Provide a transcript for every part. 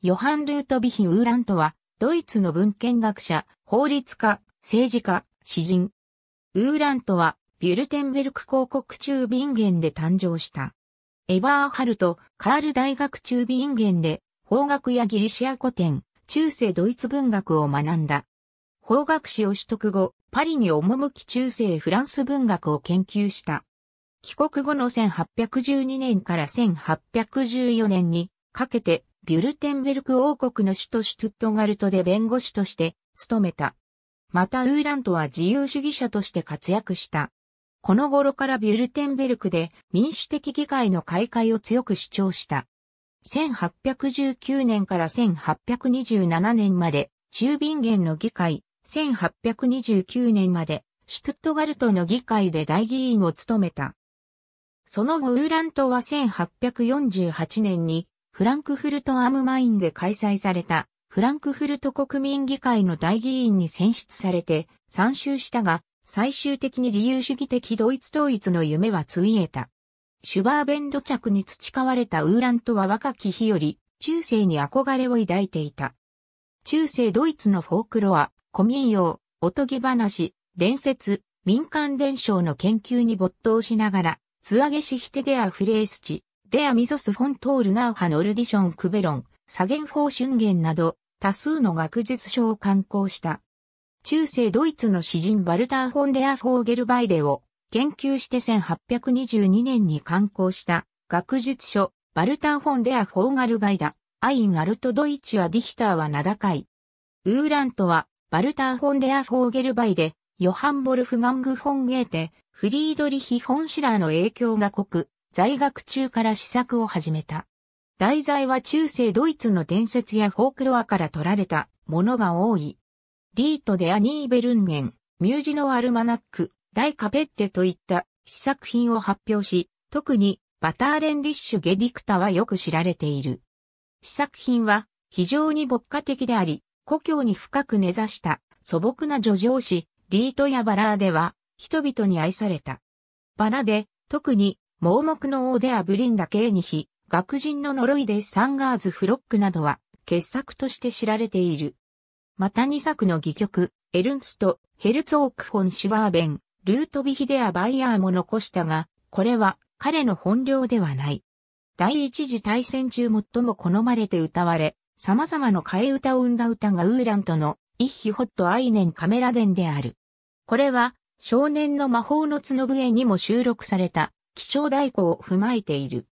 ヨハン・ルートビヒ・ウーラントは、ドイツの文献学者、法律家、政治家、詩人。ウーラントは、ビュルテンベルク広告中ビンゲンで誕生した。エバーハルト、カール大学中ビンゲンで、法学やギリシア古典、中世ドイツ文学を学んだ。法学士を取得後、パリに赴き中世フランス文学を研究した。帰国後の1812年から1814年に、かけて、ビュルテンベルク王国の首都シュトゥットガルトで弁護士として務めた。またウーラントは自由主義者として活躍した。この頃からビュルテンベルクで民主的議会の開会を強く主張した。1819年から1827年まで、中ビンゲンの議会、1829年まで、シュトゥットガルトの議会で大議員を務めた。その後、ウーラントは1848年にフランクフルトアムマインで開催されたフランクフルト国民議会の大議員に選出されて参集したが、最終的に自由主義的ドイツ統一の夢はついえた。シュバーベンド着に培われたウーラントは若き日より中世に憧れを抱いていた。中世ドイツのフォークロア、古民謡、おとぎ話、伝説、民間伝承の研究に没頭しながら、ツアげしひてであふれえすち、デアミソスフォントールナーハノルディションクベロン、サゲン・フォー・シュンゲンなど、多数の学術書を刊行した。中世ドイツの詩人バルター・フォンデア・フォーゲルバイデを研究して1822年に刊行した学術書バルター・フォンデア・フォーガルバイダ、アイン・アルト・ドイチュア・ディヒターは名高い。ウーラントはバルター・フォンデア・フォーゲルバイデ、ヨハン・ボルフガング・フォンゲーテ、フリードリヒ・フォンシラーの影響が濃く、在学中から試作を始めた。題材は中世ドイツの伝説やフォークロアから取られたものが多い。リート・デ・アニー・ベルンゲン、ミュージノ・アルマナック、大カペッテといった試作品を発表し、特にバターレンディッシュ・ゲディクタはよく知られている。試作品は非常に牧歌的であり、故郷に深く根ざした素朴な叙情詩、リートやバラーでは人々に愛された。バラで特に盲目の王であブリンダ・ケーニヒ、学人の呪いでサンガーズ・フロックなどは、傑作として知られている。また2作の戯曲、エルンスト、ヘルツォーク・フォン・シュワーベン、ルートビヒデア・バイヤーも残したが、これは彼の本領ではない。第一次大戦中最も好まれて歌われ、様々な替え歌を生んだ歌がウーラントの、イッヒホットアイネンカメラデンである。これは、少年の魔法の角笛にも収録された、気象代行を踏まえている。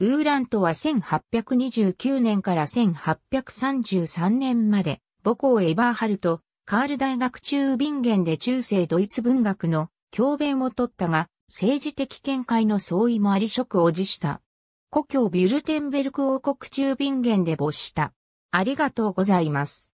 ウーラントは1829年から1833年まで、母校エバーハルト、カール大学中ビンゲンで中世ドイツ文学の教鞭を取ったが、政治的見解の相違もあり職を辞した。故郷ビュルテンベルク王国中ビンゲンで没した。ありがとうございます。